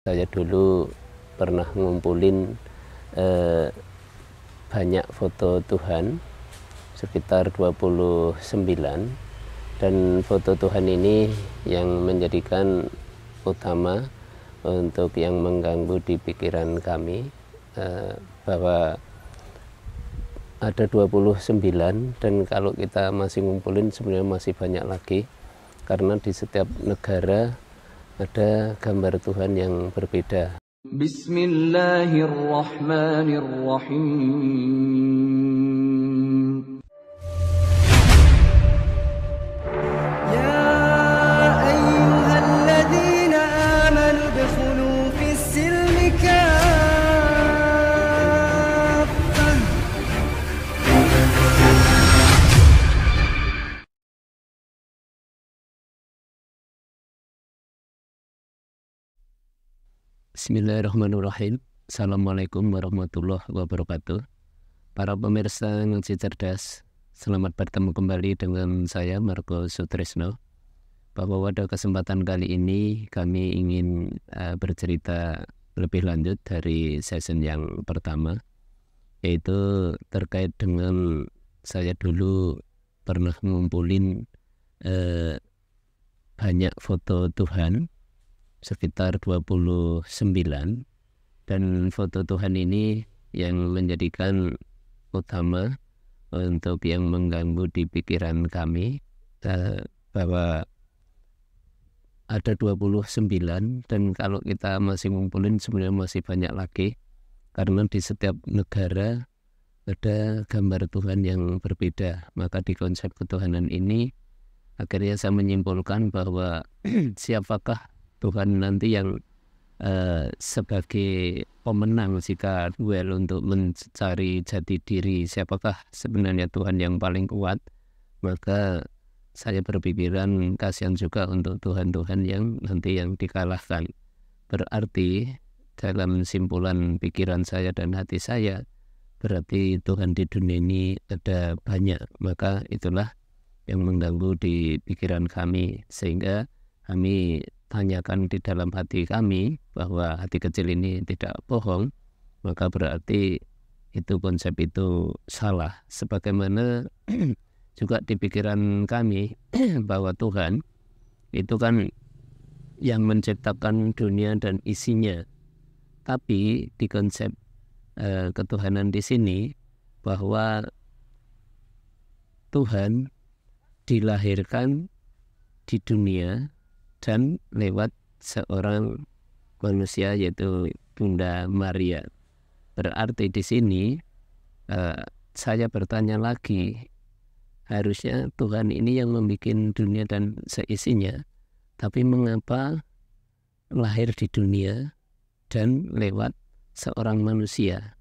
Saya dulu pernah ngumpulin eh, banyak foto Tuhan sekitar 29 dan foto Tuhan ini yang menjadikan utama untuk yang mengganggu di pikiran kami eh, bahwa ada 29 dan kalau kita masih ngumpulin sebenarnya masih banyak lagi karena di setiap negara ada gambar Tuhan yang berbeda. Bismillahirrahmanirrahim. Bismillahirrahmanirrahim. Assalamualaikum warahmatullahi wabarakatuh. Para pemirsa ngaji cerdas, selamat bertemu kembali dengan saya Marco Sutrisno. Bahwa pada kesempatan kali ini kami ingin uh, bercerita lebih lanjut dari season yang pertama, yaitu terkait dengan saya dulu pernah ngumpulin uh, banyak foto Tuhan sekitar 29 dan foto Tuhan ini yang menjadikan utama untuk yang mengganggu di pikiran kami eh, bahwa ada 29 dan kalau kita masih ngumpulin sebenarnya masih banyak lagi karena di setiap negara ada gambar Tuhan yang berbeda maka di konsep ketuhanan ini akhirnya saya menyimpulkan bahwa siapakah Tuhan nanti yang uh, sebagai pemenang jika duel untuk mencari jati diri siapakah sebenarnya Tuhan yang paling kuat maka saya berpikiran kasihan juga untuk Tuhan-Tuhan yang nanti yang dikalahkan berarti dalam simpulan pikiran saya dan hati saya berarti Tuhan di dunia ini ada banyak maka itulah yang mengganggu di pikiran kami sehingga kami tanyakan di dalam hati kami bahwa hati kecil ini tidak bohong, maka berarti itu konsep itu salah. Sebagaimana juga di pikiran kami bahwa Tuhan itu kan yang menciptakan dunia dan isinya. Tapi di konsep e, ketuhanan di sini bahwa Tuhan dilahirkan di dunia dan lewat seorang manusia yaitu Bunda Maria. Berarti di sini uh, saya bertanya lagi, harusnya Tuhan ini yang membuat dunia dan seisinya, tapi mengapa lahir di dunia dan lewat seorang manusia?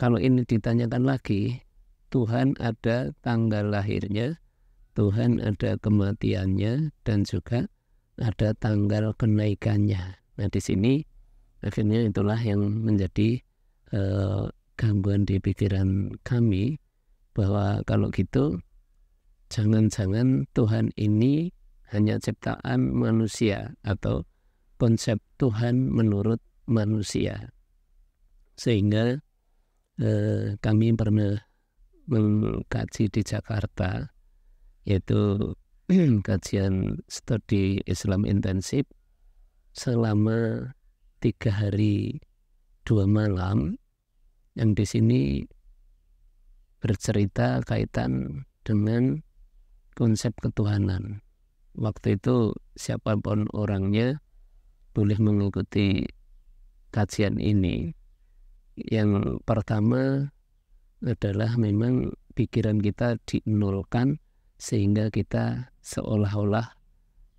Kalau ini ditanyakan lagi, Tuhan ada tanggal lahirnya, Tuhan ada kematiannya, dan juga ada tanggal kenaikannya. Nah di sini akhirnya itulah yang menjadi eh, gangguan di pikiran kami bahwa kalau gitu jangan-jangan Tuhan ini hanya ciptaan manusia atau konsep Tuhan menurut manusia sehingga eh, kami pernah mengkaji di Jakarta yaitu kajian studi Islam intensif selama tiga hari dua malam yang di sini bercerita kaitan dengan konsep ketuhanan. Waktu itu siapapun orangnya boleh mengikuti kajian ini. Yang pertama adalah memang pikiran kita dinolkan sehingga kita seolah-olah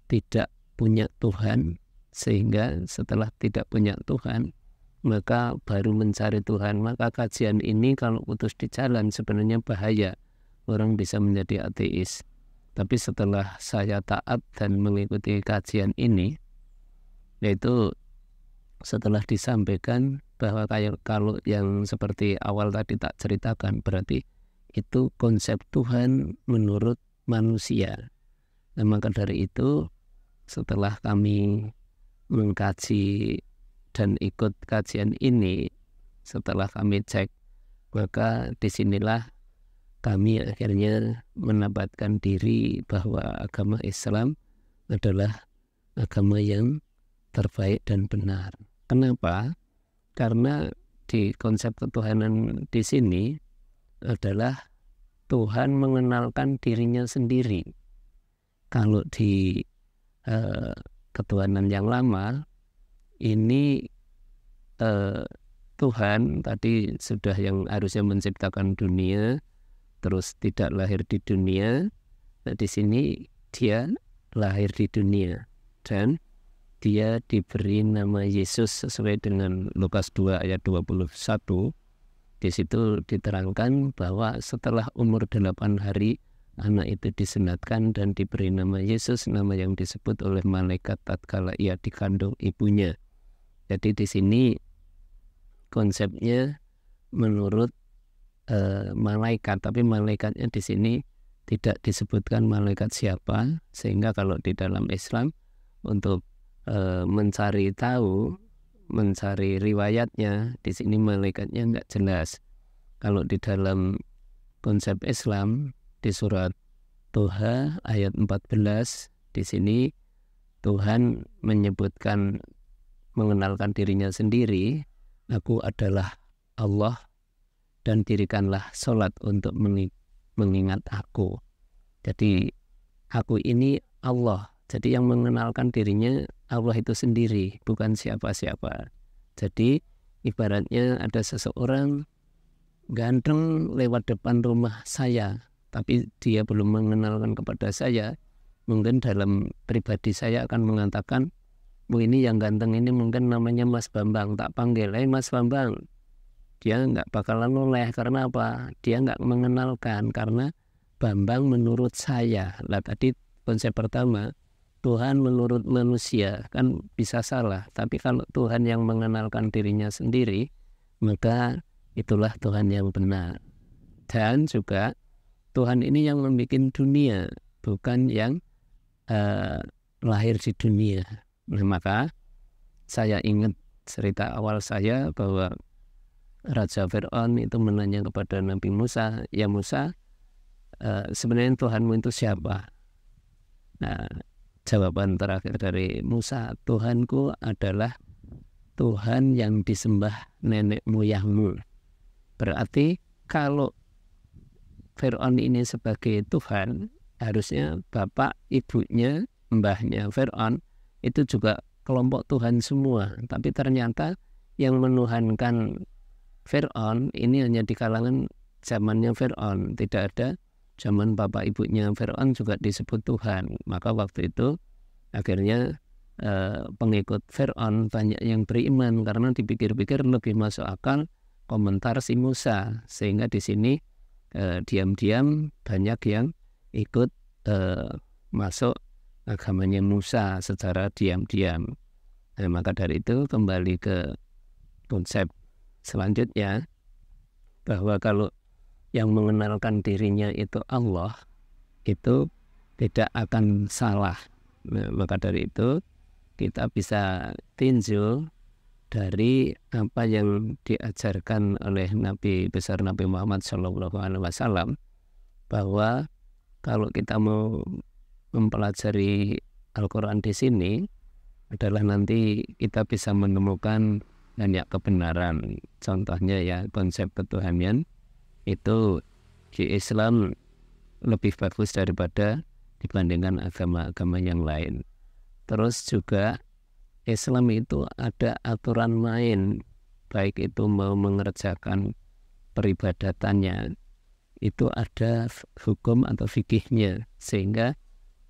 tidak punya Tuhan sehingga setelah tidak punya Tuhan maka baru mencari Tuhan maka kajian ini kalau putus di jalan sebenarnya bahaya orang bisa menjadi ateis tapi setelah saya taat dan mengikuti kajian ini yaitu setelah disampaikan bahwa kayak kalau yang seperti awal tadi tak ceritakan berarti itu konsep Tuhan menurut manusia. Dan maka dari itu setelah kami mengkaji dan ikut kajian ini, setelah kami cek, maka disinilah kami akhirnya menempatkan diri bahwa agama Islam adalah agama yang terbaik dan benar. Kenapa? Karena di konsep ketuhanan di sini adalah Tuhan mengenalkan dirinya sendiri. Kalau di eh, ketuhanan yang lama ini eh, Tuhan tadi sudah yang harusnya menciptakan dunia terus tidak lahir di dunia. Nah, di sini dia lahir di dunia dan dia diberi nama Yesus sesuai dengan Lukas 2 ayat 21 di situ diterangkan bahwa setelah umur delapan hari anak itu disenatkan dan diberi nama Yesus, nama yang disebut oleh malaikat tatkala ia dikandung ibunya. Jadi di sini konsepnya menurut e, malaikat, tapi malaikatnya di sini tidak disebutkan malaikat siapa, sehingga kalau di dalam Islam untuk e, mencari tahu mencari riwayatnya di sini malaikatnya nggak jelas kalau di dalam konsep Islam di surat Tuha ayat 14 di sini Tuhan menyebutkan mengenalkan dirinya sendiri aku adalah Allah dan dirikanlah sholat untuk mengingat aku jadi aku ini Allah jadi yang mengenalkan dirinya Allah itu sendiri, bukan siapa-siapa. Jadi ibaratnya ada seseorang ganteng lewat depan rumah saya, tapi dia belum mengenalkan kepada saya. Mungkin dalam pribadi saya akan mengatakan, Bu ini yang ganteng ini mungkin namanya Mas Bambang, tak panggil, lain eh, Mas Bambang. Dia nggak bakalan oleh karena apa? Dia nggak mengenalkan karena Bambang menurut saya. Lah tadi konsep pertama Tuhan menurut manusia kan bisa salah, tapi kalau Tuhan yang mengenalkan dirinya sendiri, maka itulah Tuhan yang benar. Dan juga Tuhan ini yang membuat dunia, bukan yang uh, lahir di dunia. Nah, maka saya ingat cerita awal saya bahwa Raja Fir'aun itu menanya kepada Nabi Musa, ya Musa, uh, sebenarnya Tuhanmu itu siapa? Nah, jawaban terakhir dari Musa, Tuhanku adalah Tuhan yang disembah nenek moyangmu. Berarti kalau Fir'aun ini sebagai Tuhan, harusnya bapak, ibunya, mbahnya Fir'aun itu juga kelompok Tuhan semua. Tapi ternyata yang menuhankan Fir'aun ini hanya di kalangan zamannya Fir'aun. Tidak ada zaman bapak ibunya Fir'aun juga disebut Tuhan. Maka waktu itu akhirnya eh, pengikut Fir'aun banyak yang beriman karena dipikir-pikir lebih masuk akal komentar si Musa sehingga di sini diam eh, diam-diam banyak yang ikut eh, masuk agamanya Musa secara diam-diam. Nah, maka dari itu kembali ke konsep selanjutnya bahwa kalau yang mengenalkan dirinya itu Allah itu tidak akan salah. maka dari itu kita bisa tinjau dari apa yang diajarkan oleh Nabi besar Nabi Muhammad Shallallahu Alaihi Wasallam bahwa kalau kita mau mempelajari Al-Quran di sini adalah nanti kita bisa menemukan banyak kebenaran contohnya ya konsep ketuhanan itu di Islam lebih bagus daripada dibandingkan agama-agama yang lain. Terus juga Islam itu ada aturan lain, baik itu mau mengerjakan peribadatannya, itu ada hukum atau fikihnya, sehingga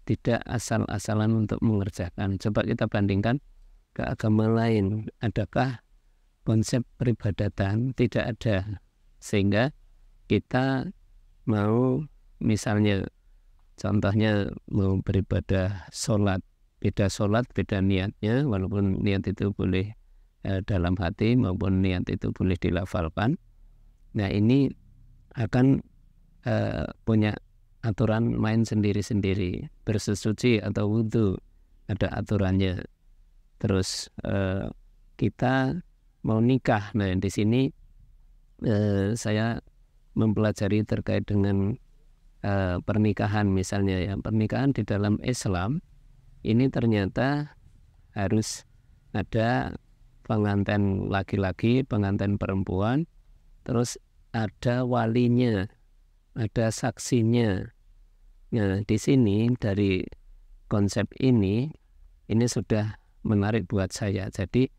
tidak asal-asalan untuk mengerjakan. Coba kita bandingkan ke agama lain, adakah konsep peribadatan? Tidak ada, sehingga kita mau misalnya contohnya mau beribadah sholat beda sholat beda niatnya walaupun niat itu boleh e, dalam hati maupun niat itu boleh dilafalkan nah ini akan e, punya aturan main sendiri-sendiri bersesuci atau wudhu ada aturannya terus e, kita mau nikah nah di sini e, saya mempelajari terkait dengan uh, pernikahan misalnya ya pernikahan di dalam Islam ini ternyata harus ada pengantin laki-laki, pengantin perempuan, terus ada walinya, ada saksinya. Nah, di sini dari konsep ini ini sudah menarik buat saya. Jadi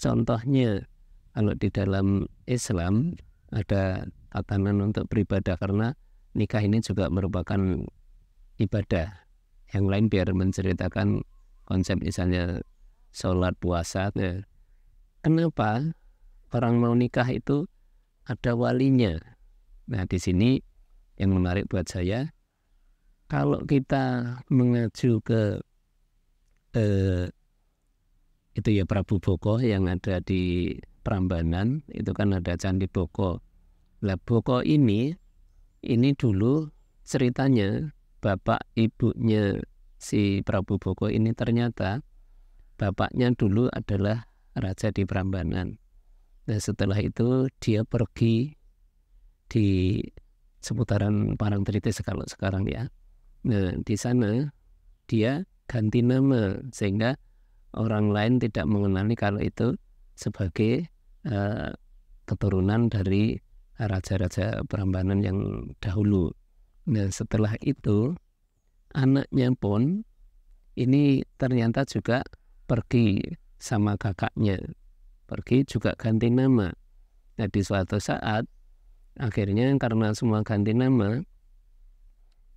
contohnya kalau di dalam Islam ada tatanan untuk beribadah karena nikah ini juga merupakan ibadah. Yang lain biar menceritakan konsep misalnya sholat puasa. Ya. Kenapa orang mau nikah itu ada walinya? Nah di sini yang menarik buat saya kalau kita mengacu ke eh, itu ya Prabu Boko yang ada di Prambanan itu kan ada Candi Boko lah Boko ini ini dulu ceritanya bapak ibunya si Prabu Boko ini ternyata bapaknya dulu adalah raja di Prambanan. Nah setelah itu dia pergi di seputaran Parangtritis kalau sekarang ya. Nah di sana dia ganti nama sehingga orang lain tidak mengenali kalau itu sebagai uh, keturunan dari raja-raja perambanan yang dahulu. Nah setelah itu anaknya pun ini ternyata juga pergi sama kakaknya. Pergi juga ganti nama. Nah di suatu saat akhirnya karena semua ganti nama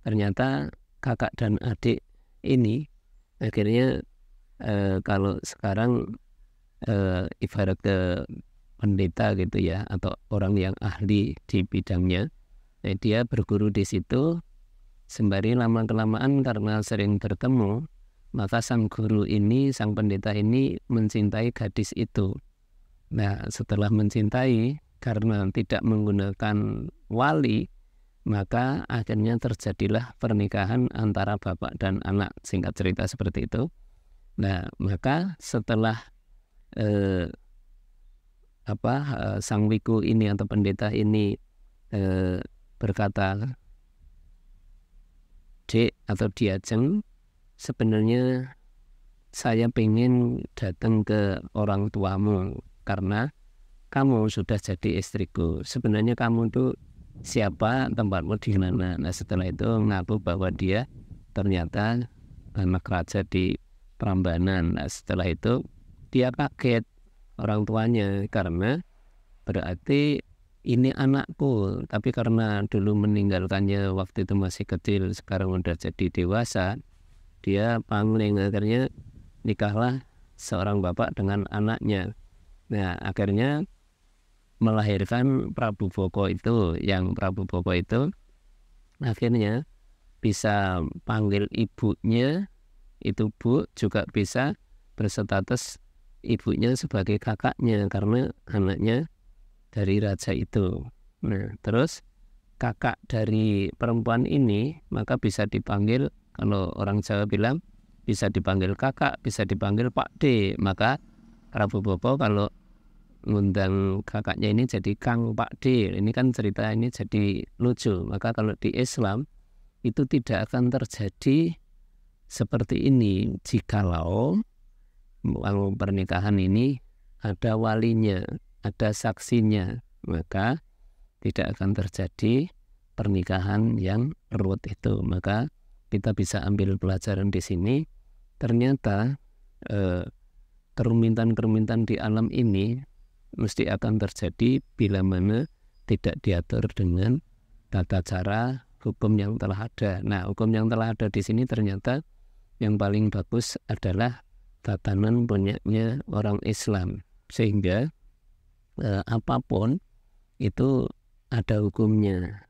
ternyata kakak dan adik ini akhirnya eh, kalau sekarang eh, ibarat ke pendeta gitu ya atau orang yang ahli di bidangnya eh, dia berguru di situ sembari lama kelamaan karena sering bertemu maka sang guru ini sang pendeta ini mencintai gadis itu nah setelah mencintai karena tidak menggunakan wali maka akhirnya terjadilah pernikahan antara bapak dan anak singkat cerita seperti itu nah maka setelah eh, apa uh, sang wiku ini atau pendeta ini uh, berkata dek atau diajeng sebenarnya saya ingin datang ke orang tuamu karena kamu sudah jadi istriku sebenarnya kamu tuh siapa tempatmu di mana nah setelah itu ngaku bahwa dia ternyata anak raja di Prambanan nah setelah itu dia kaget orang tuanya karena berarti ini anakku tapi karena dulu meninggalkannya waktu itu masih kecil sekarang udah jadi dewasa dia pangling akhirnya nikahlah seorang bapak dengan anaknya nah akhirnya melahirkan Prabu Boko itu yang Prabu Boko itu akhirnya bisa panggil ibunya itu bu juga bisa berstatus ibunya sebagai kakaknya karena anaknya dari raja itu. Nah, terus kakak dari perempuan ini maka bisa dipanggil kalau orang Jawa bilang bisa dipanggil kakak, bisa dipanggil Pak D. Maka Prabu Bobo kalau ngundang kakaknya ini jadi Kang Pak D. Ini kan cerita ini jadi lucu. Maka kalau di Islam itu tidak akan terjadi seperti ini jikalau kalau pernikahan ini ada walinya, ada saksinya, maka tidak akan terjadi pernikahan yang ruwet itu. Maka kita bisa ambil pelajaran di sini. Ternyata eh, kerumitan-kerumitan di alam ini mesti akan terjadi bila mana tidak diatur dengan tata cara hukum yang telah ada. Nah, hukum yang telah ada di sini ternyata yang paling bagus adalah tatanan banyaknya orang Islam sehingga eh, apapun itu ada hukumnya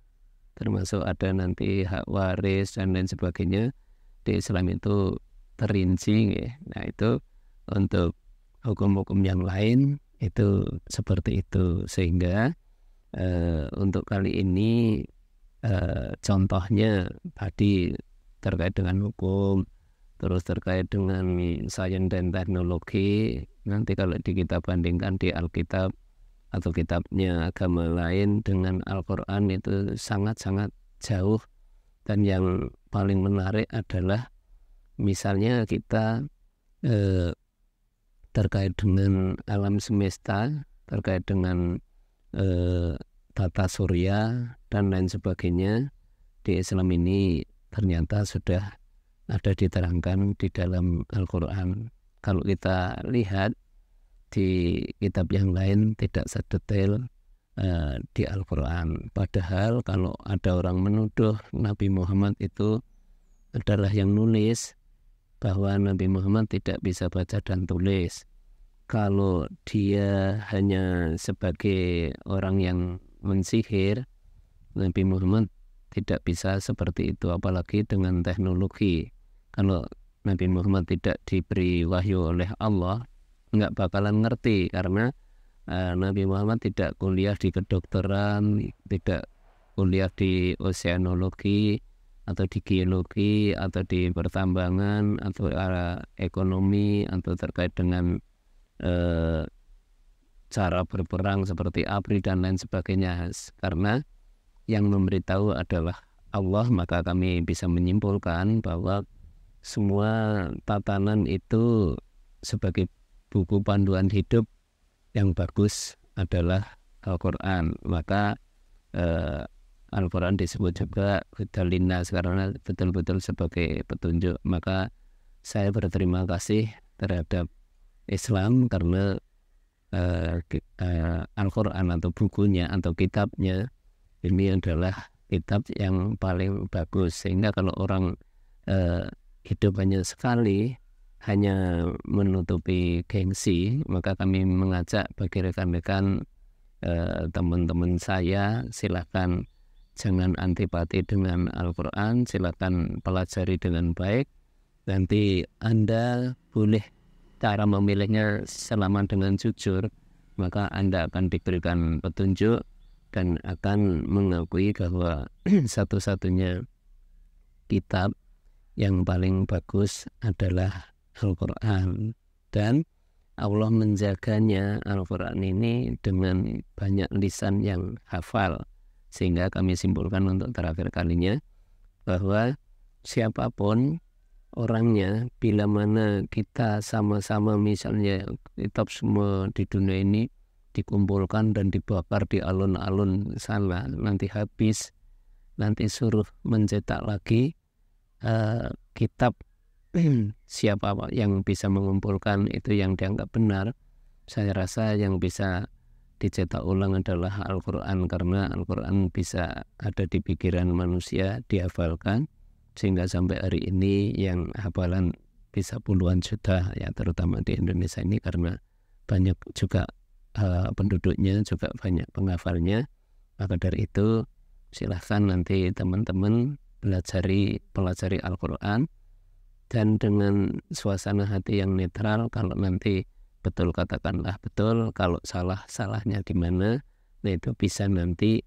termasuk ada nanti hak waris dan lain sebagainya di Islam itu terinci ya. nah itu untuk hukum-hukum yang lain itu seperti itu sehingga eh, untuk kali ini eh, contohnya tadi terkait dengan hukum Terus terkait dengan sains dan teknologi, nanti kalau di kita bandingkan di Alkitab atau kitabnya agama lain dengan Al-Quran itu sangat-sangat jauh. Dan yang paling menarik adalah misalnya kita eh, terkait dengan alam semesta, terkait dengan eh, tata surya dan lain sebagainya di Islam ini ternyata sudah ada diterangkan di dalam Al-Quran. Kalau kita lihat di kitab yang lain tidak sedetail uh, di Al-Quran. Padahal kalau ada orang menuduh Nabi Muhammad itu adalah yang nulis bahwa Nabi Muhammad tidak bisa baca dan tulis. Kalau dia hanya sebagai orang yang mensihir, Nabi Muhammad tidak bisa seperti itu apalagi dengan teknologi kalau Nabi Muhammad tidak diberi wahyu oleh Allah nggak bakalan ngerti karena uh, Nabi Muhammad tidak kuliah di kedokteran tidak kuliah di oceanologi atau di geologi atau di pertambangan atau arah eh, ekonomi atau terkait dengan uh, cara berperang seperti APRI dan lain sebagainya karena yang memberitahu adalah Allah maka kami bisa menyimpulkan bahwa semua tatanan itu sebagai buku panduan hidup yang bagus adalah Al-Quran. Maka eh, Al-Quran disebut juga Fidalina karena betul-betul sebagai petunjuk. Maka saya berterima kasih terhadap Islam karena eh, eh, Al-Quran atau bukunya atau kitabnya ini adalah kitab yang paling bagus sehingga kalau orang eh, hidup hanya sekali, hanya menutupi gengsi, maka kami mengajak bagi rekan-rekan eh, teman-teman eh, saya silahkan jangan antipati dengan Al-Qur'an, silahkan pelajari dengan baik. Nanti Anda boleh cara memilihnya selama dengan jujur, maka Anda akan diberikan petunjuk dan akan mengakui bahwa satu-satunya kitab yang paling bagus adalah Al-Quran dan Allah menjaganya Al-Quran ini dengan banyak lisan yang hafal sehingga kami simpulkan untuk terakhir kalinya bahwa siapapun orangnya bila mana kita sama-sama misalnya kita semua di dunia ini dikumpulkan dan dibakar di alun-alun salah nanti habis nanti suruh mencetak lagi Eh, kitab siapa yang bisa mengumpulkan itu yang dianggap benar saya rasa yang bisa dicetak ulang adalah Al-Quran karena Al-Quran bisa ada di pikiran manusia dihafalkan sehingga sampai hari ini yang hafalan bisa puluhan juta ya terutama di Indonesia ini karena banyak juga uh, penduduknya juga banyak penghafalnya maka dari itu silahkan nanti teman-teman pelajari pelajari Al-Quran dan dengan suasana hati yang netral kalau nanti betul katakanlah betul kalau salah salahnya di mana nah itu bisa nanti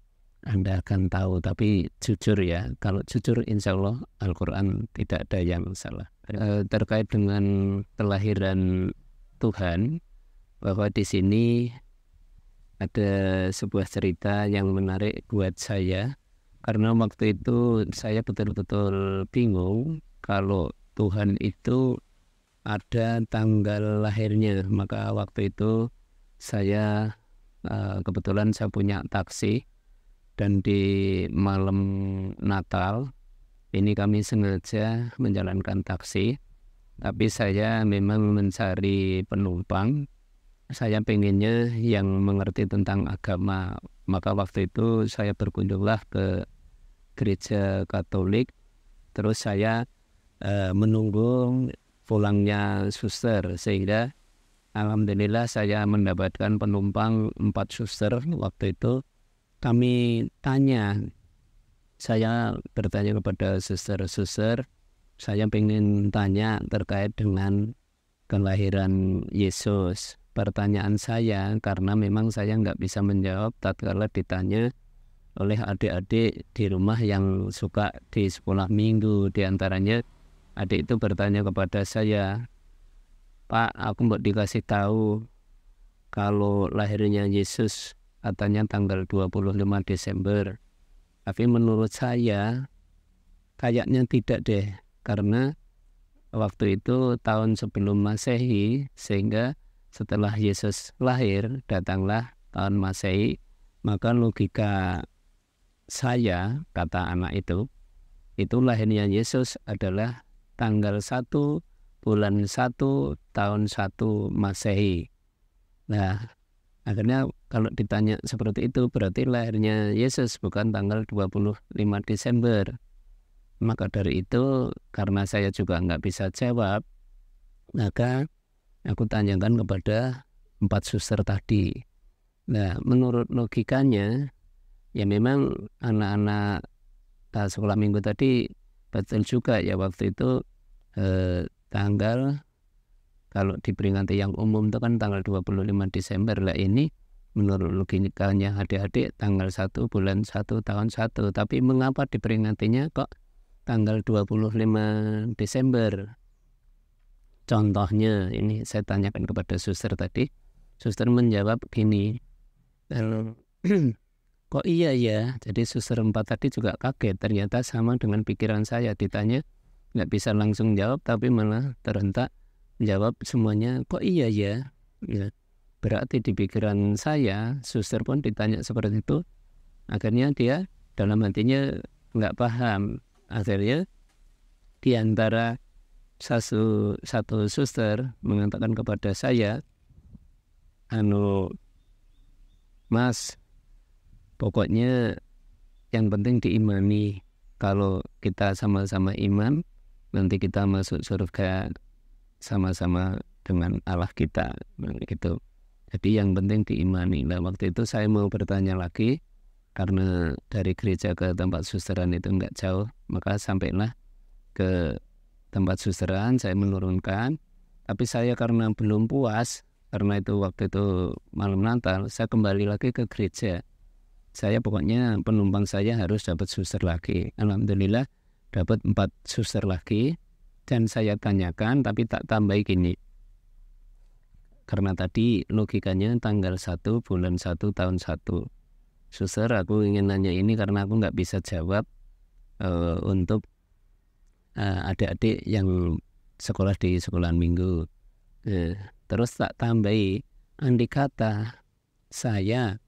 anda akan tahu tapi jujur ya kalau jujur insya Allah Al-Quran tidak ada yang salah e, terkait dengan kelahiran Tuhan bahwa di sini ada sebuah cerita yang menarik buat saya karena waktu itu saya betul-betul bingung kalau Tuhan itu ada tanggal lahirnya maka waktu itu saya eh, kebetulan saya punya taksi dan di malam Natal ini kami sengaja menjalankan taksi tapi saya memang mencari penumpang saya pengennya yang mengerti tentang agama maka waktu itu saya berkunjunglah ke gereja Katolik terus saya eh, menunggu pulangnya suster sehingga alhamdulillah saya mendapatkan penumpang empat suster waktu itu kami tanya saya bertanya kepada suster-suster saya ingin tanya terkait dengan kelahiran Yesus pertanyaan saya karena memang saya nggak bisa menjawab tatkala ditanya oleh adik-adik di rumah yang suka di sekolah minggu diantaranya adik itu bertanya kepada saya Pak aku mau dikasih tahu kalau lahirnya Yesus katanya tanggal 25 Desember tapi menurut saya kayaknya tidak deh karena waktu itu tahun sebelum Masehi sehingga setelah Yesus lahir, datanglah tahun Masehi, maka logika saya, kata anak itu, itu lahirnya Yesus adalah tanggal 1 bulan 1 tahun 1 Masehi. Nah, akhirnya kalau ditanya seperti itu berarti lahirnya Yesus bukan tanggal 25 Desember. Maka dari itu karena saya juga nggak bisa jawab, maka aku tanyakan kepada empat suster tadi. Nah, menurut logikanya ya memang anak-anak sekolah minggu tadi betul juga ya waktu itu eh, tanggal kalau diperingati yang umum itu kan tanggal 25 Desember lah ini menurut logikanya adik-adik tanggal 1 bulan 1 tahun 1 tapi mengapa diperingatinya kok tanggal 25 Desember Contohnya ini saya tanyakan kepada suster tadi, suster menjawab gini, kok iya ya? Jadi suster empat tadi juga kaget, ternyata sama dengan pikiran saya ditanya nggak bisa langsung jawab tapi malah terhentak jawab semuanya kok iya ya? ya. Berarti di pikiran saya suster pun ditanya seperti itu, akhirnya dia dalam hatinya nggak paham, akhirnya di antara satu satu suster mengatakan kepada saya anu mas pokoknya yang penting diimani kalau kita sama-sama iman nanti kita masuk surga sama-sama dengan Allah kita nah, gitu jadi yang penting diimani nah waktu itu saya mau bertanya lagi karena dari gereja ke tempat susteran itu nggak jauh maka sampailah ke tempat susteran saya menurunkan tapi saya karena belum puas karena itu waktu itu malam Natal saya kembali lagi ke gereja saya pokoknya penumpang saya harus dapat suster lagi alhamdulillah dapat empat suster lagi dan saya tanyakan tapi tak tambah gini karena tadi logikanya tanggal 1 bulan 1 tahun 1 suster aku ingin nanya ini karena aku nggak bisa jawab uh, untuk adik eh, adik-adik yang sekolah di sekolah minggu. Uh, terus tak tambahi, andi kata saya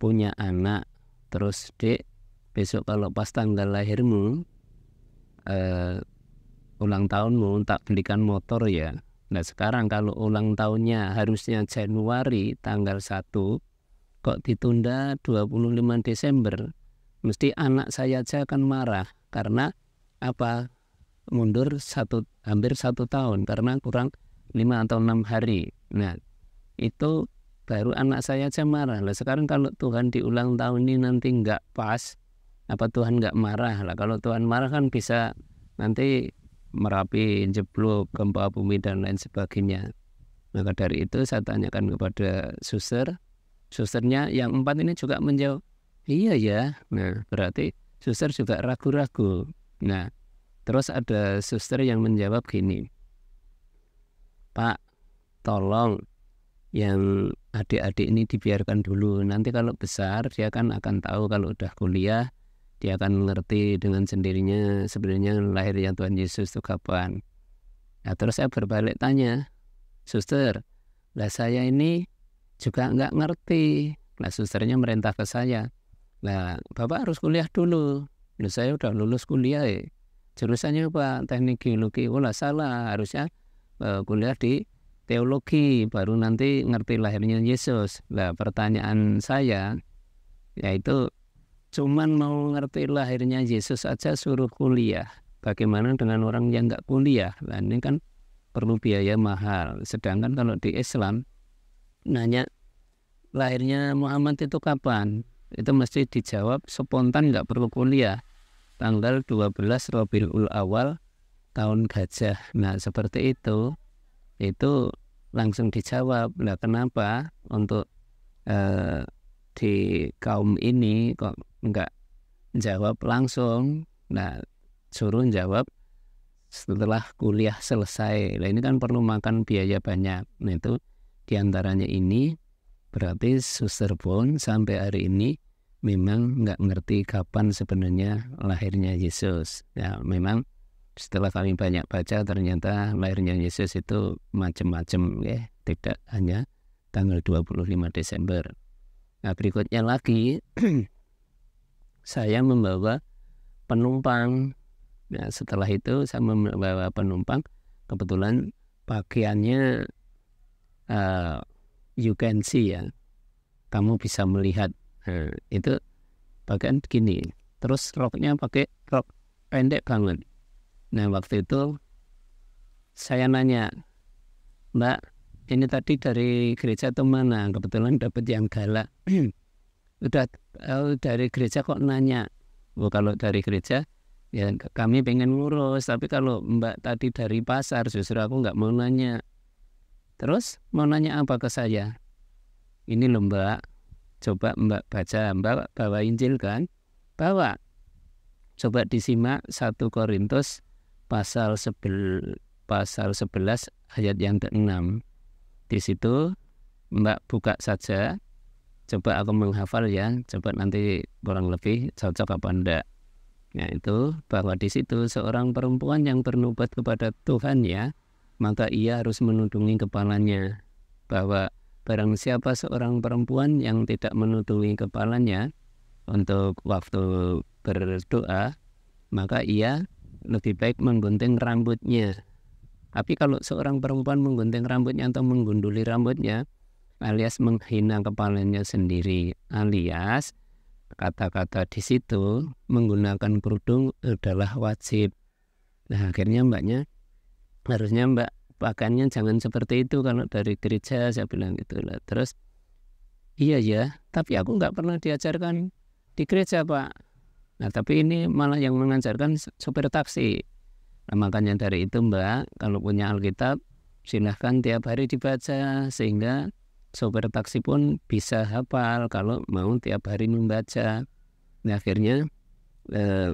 punya anak, terus dek besok kalau pas tanggal lahirmu, uh, ulang tahunmu tak belikan motor ya. Nah sekarang kalau ulang tahunnya harusnya Januari tanggal 1 kok ditunda 25 Desember mesti anak saya aja akan marah karena apa mundur satu hampir satu tahun karena kurang lima atau enam hari. Nah itu baru anak saya aja marah lah. Sekarang kalau Tuhan diulang tahun ini nanti nggak pas, apa Tuhan nggak marah lah? Kalau Tuhan marah kan bisa nanti merapi, jeblok, gempa bumi dan lain sebagainya. Maka dari itu saya tanyakan kepada suster, susternya yang empat ini juga menjawab, iya ya. Nah berarti suster juga ragu-ragu. Nah Terus ada suster yang menjawab gini, Pak, tolong yang adik-adik ini dibiarkan dulu. Nanti kalau besar dia kan akan tahu kalau udah kuliah dia akan mengerti dengan sendirinya sebenarnya lahirnya Tuhan Yesus itu kapan. Nah, terus saya berbalik tanya, suster, lah saya ini juga nggak ngerti. Nah susternya merintah ke saya, lah bapak harus kuliah dulu. Nah, saya udah lulus kuliah ya jurusannya apa teknik geologi oh lah salah harusnya uh, kuliah di teologi baru nanti ngerti lahirnya Yesus lah pertanyaan saya yaitu cuman mau ngerti lahirnya Yesus aja suruh kuliah bagaimana dengan orang yang nggak kuliah nah ini kan perlu biaya mahal sedangkan kalau di Islam nanya lahirnya Muhammad itu kapan itu mesti dijawab spontan nggak perlu kuliah tanggal 12 Rabiul Awal tahun gajah. Nah, seperti itu itu langsung dijawab. Nah, kenapa untuk eh, di kaum ini kok enggak jawab langsung? Nah, suruh jawab setelah kuliah selesai. Nah, ini kan perlu makan biaya banyak. Nah, itu diantaranya ini berarti Suster pun sampai hari ini memang nggak ngerti kapan sebenarnya lahirnya Yesus. Ya, memang setelah kami banyak baca ternyata lahirnya Yesus itu macam-macam ya, tidak hanya tanggal 25 Desember. Nah, berikutnya lagi saya membawa penumpang. Nah, setelah itu saya membawa penumpang kebetulan pakaiannya uh, you can see ya. Kamu bisa melihat Hmm. itu pakaian begini. Terus roknya pakai rok pendek banget. Nah waktu itu saya nanya, Mbak, ini tadi dari gereja atau mana? Kebetulan dapat yang galak. Udah oh, dari gereja kok nanya? Oh, kalau dari gereja ya kami pengen ngurus, tapi kalau Mbak tadi dari pasar justru aku nggak mau nanya. Terus mau nanya apa ke saya? Ini loh Coba Mbak baca Mbak bawa Injil kan? Bawa. Coba disimak 1 Korintus pasal sebel pasal 11 ayat yang ke-6. Di situ Mbak buka saja. Coba aku menghafal ya. Coba nanti kurang lebih cocok apa enggak. Nah itu bahwa di situ seorang perempuan yang bernubat kepada Tuhan ya, maka ia harus menudungi kepalanya bahwa Barang siapa seorang perempuan yang tidak menutupi kepalanya untuk waktu berdoa, maka ia lebih baik menggunting rambutnya. Tapi kalau seorang perempuan menggunting rambutnya atau menggunduli rambutnya, alias menghina kepalanya sendiri, alias kata-kata di situ menggunakan kerudung adalah wajib. Nah akhirnya mbaknya harusnya mbak pakaiannya jangan seperti itu kalau dari gereja saya bilang gitu lah terus iya ya tapi aku nggak pernah diajarkan di gereja pak nah tapi ini malah yang mengajarkan sopir taksi nah, makanya dari itu mbak kalau punya Alkitab silahkan tiap hari dibaca sehingga sopir taksi pun bisa hafal kalau mau tiap hari membaca nah, akhirnya eh,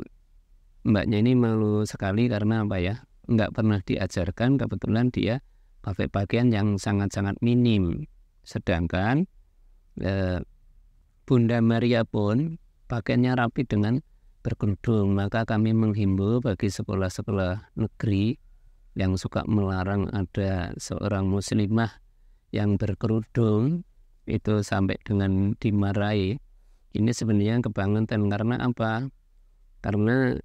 mbaknya ini malu sekali karena apa ya nggak pernah diajarkan kebetulan dia pakai pakaian yang sangat-sangat minim sedangkan eh, Bunda Maria pun pakaiannya rapi dengan berkerudung maka kami menghimbau bagi sekolah-sekolah negeri yang suka melarang ada seorang muslimah yang berkerudung itu sampai dengan dimarahi ini sebenarnya kebangetan karena apa karena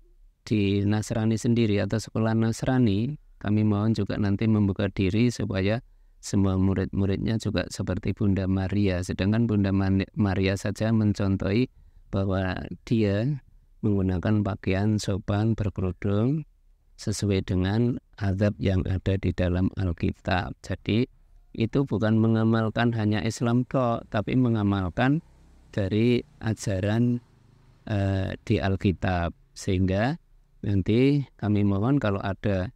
di Nasrani sendiri atau sekolah Nasrani, kami mohon juga nanti membuka diri supaya semua murid-muridnya juga seperti Bunda Maria. Sedangkan Bunda Maria saja mencontohi bahwa dia menggunakan pakaian sopan berkerudung sesuai dengan adab yang ada di dalam Alkitab. Jadi itu bukan mengamalkan hanya Islam kok, tapi mengamalkan dari ajaran uh, di Alkitab sehingga Nanti kami mohon kalau ada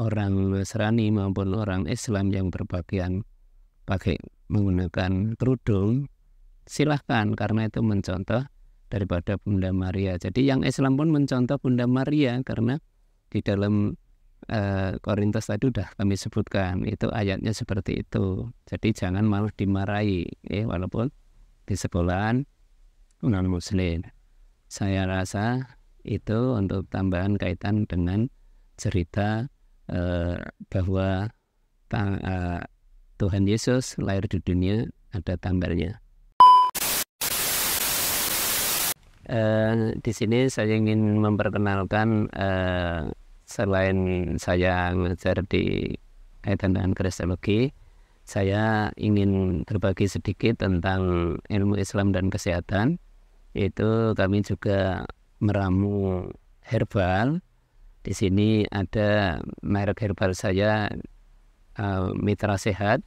orang Nasrani maupun orang Islam yang berpakaian pakai menggunakan kerudung, silahkan karena itu mencontoh daripada Bunda Maria. Jadi yang Islam pun mencontoh Bunda Maria karena di dalam uh, Korintus tadi sudah kami sebutkan itu ayatnya seperti itu. Jadi jangan malah dimarahi, eh, walaupun di sekolahan non Muslim. Saya rasa itu untuk tambahan kaitan dengan cerita eh, bahwa tang, eh, Tuhan Yesus lahir di dunia ada gambarnya. Eh, di sini saya ingin memperkenalkan eh, selain saya mengajar di kaitan dengan kristologi, saya ingin berbagi sedikit tentang ilmu Islam dan kesehatan. Itu kami juga meramu herbal. Di sini ada merek herbal saya uh, Mitra Sehat.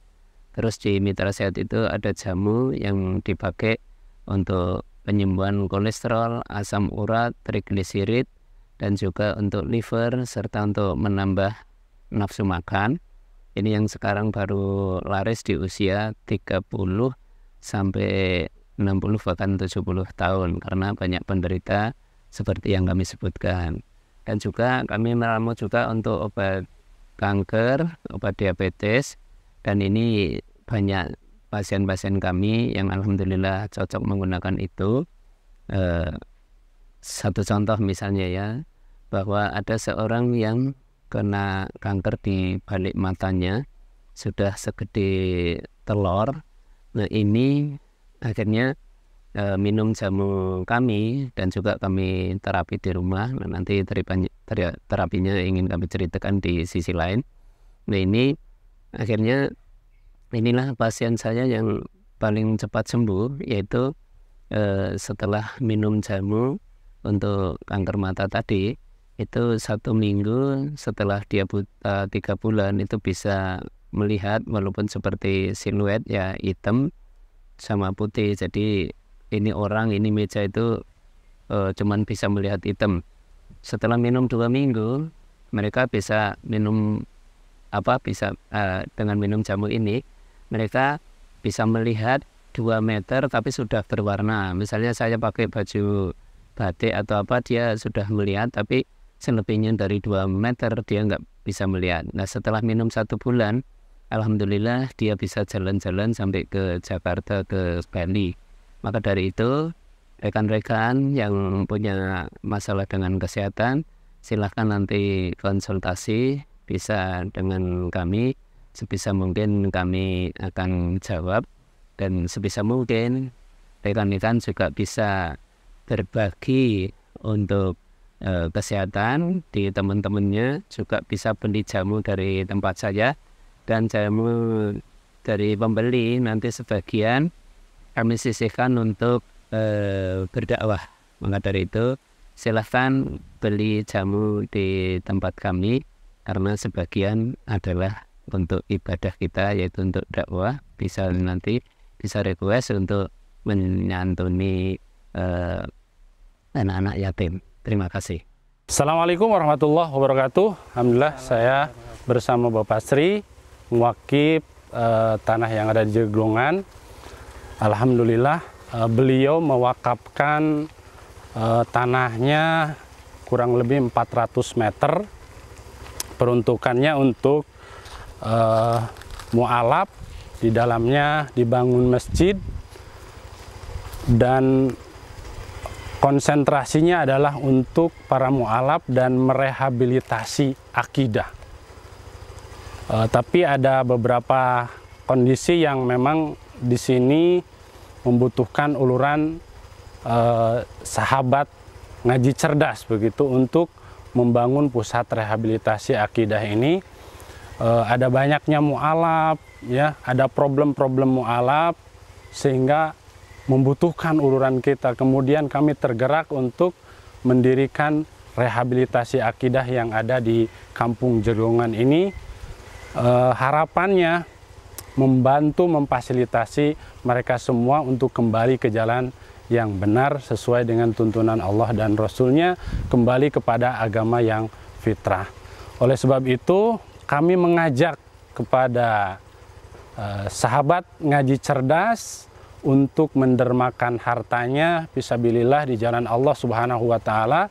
Terus di Mitra Sehat itu ada jamu yang dipakai untuk penyembuhan kolesterol, asam urat, trigliserid, dan juga untuk liver serta untuk menambah nafsu makan. Ini yang sekarang baru laris di usia 30 sampai 60 bahkan 70 tahun karena banyak penderita seperti yang kami sebutkan. Dan juga kami meramu juga untuk obat kanker, obat diabetes, dan ini banyak pasien-pasien kami yang alhamdulillah cocok menggunakan itu. Eh, satu contoh misalnya ya, bahwa ada seorang yang kena kanker di balik matanya, sudah segede telur. Nah ini akhirnya e, minum jamu kami dan juga kami terapi di rumah. Nah, nanti terapinya, terapinya ingin kami ceritakan di sisi lain. Nah ini akhirnya inilah pasien saya yang paling cepat sembuh yaitu e, setelah minum jamu untuk kanker mata tadi itu satu minggu setelah dia buta tiga bulan itu bisa melihat walaupun seperti siluet ya hitam sama putih jadi ini orang ini meja itu uh, cuman bisa melihat item setelah minum dua minggu mereka bisa minum apa bisa uh, dengan minum jamu ini mereka bisa melihat dua meter tapi sudah berwarna misalnya saya pakai baju batik atau apa dia sudah melihat tapi selebihnya dari dua meter dia nggak bisa melihat nah setelah minum satu bulan Alhamdulillah dia bisa jalan-jalan sampai ke Jakarta ke Bali maka dari itu, rekan-rekan yang punya masalah dengan kesehatan, silahkan nanti konsultasi bisa dengan kami. Sebisa mungkin kami akan jawab dan sebisa mungkin rekan-rekan juga bisa berbagi untuk e, kesehatan di teman-temannya juga bisa beli jamu dari tempat saya dan jamu dari pembeli nanti sebagian kami sisihkan untuk eh, berdakwah. Maka dari itu silahkan beli jamu di tempat kami karena sebagian adalah untuk ibadah kita yaitu untuk dakwah bisa nanti bisa request untuk menyantuni anak eh, anak-anak yatim. Terima kasih. Assalamualaikum warahmatullahi wabarakatuh. Alhamdulillah saya bersama Bapak Sri mewakili eh, tanah yang ada di Jeglongan Alhamdulillah eh, beliau mewakafkan eh, tanahnya kurang lebih 400 meter peruntukannya untuk uh, mualaf di dalamnya dibangun masjid dan konsentrasinya adalah untuk para mualaf dan merehabilitasi akidah. uh, tapi ada beberapa kondisi yang memang di sini membutuhkan uluran eh, sahabat ngaji cerdas begitu untuk membangun pusat rehabilitasi akidah ini. Eh, ada banyaknya mualaf, ya, ada problem-problem mualaf sehingga membutuhkan uluran kita. Kemudian kami tergerak untuk mendirikan rehabilitasi akidah yang ada di Kampung Jerongan ini. Eh, harapannya membantu memfasilitasi mereka semua untuk kembali ke jalan yang benar sesuai dengan tuntunan Allah dan Rasulnya kembali kepada agama yang fitrah. Oleh sebab itu kami mengajak kepada eh, sahabat ngaji cerdas untuk mendermakan hartanya fisabilillah di jalan Allah Subhanahu wa taala.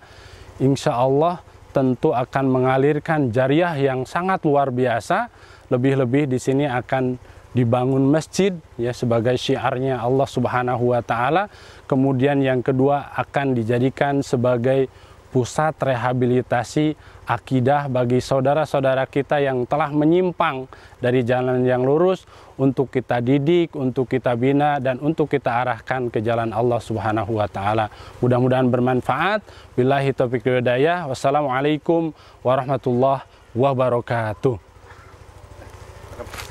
Insya Allah tentu akan mengalirkan jariah yang sangat luar biasa lebih-lebih di sini akan dibangun masjid ya sebagai syiarnya Allah Subhanahu wa taala. Kemudian yang kedua akan dijadikan sebagai pusat rehabilitasi akidah bagi saudara-saudara kita yang telah menyimpang dari jalan yang lurus untuk kita didik, untuk kita bina dan untuk kita arahkan ke jalan Allah Subhanahu wa taala. Mudah-mudahan bermanfaat. Billahi taufik hidayah. Wassalamualaikum warahmatullahi wabarakatuh. ครับ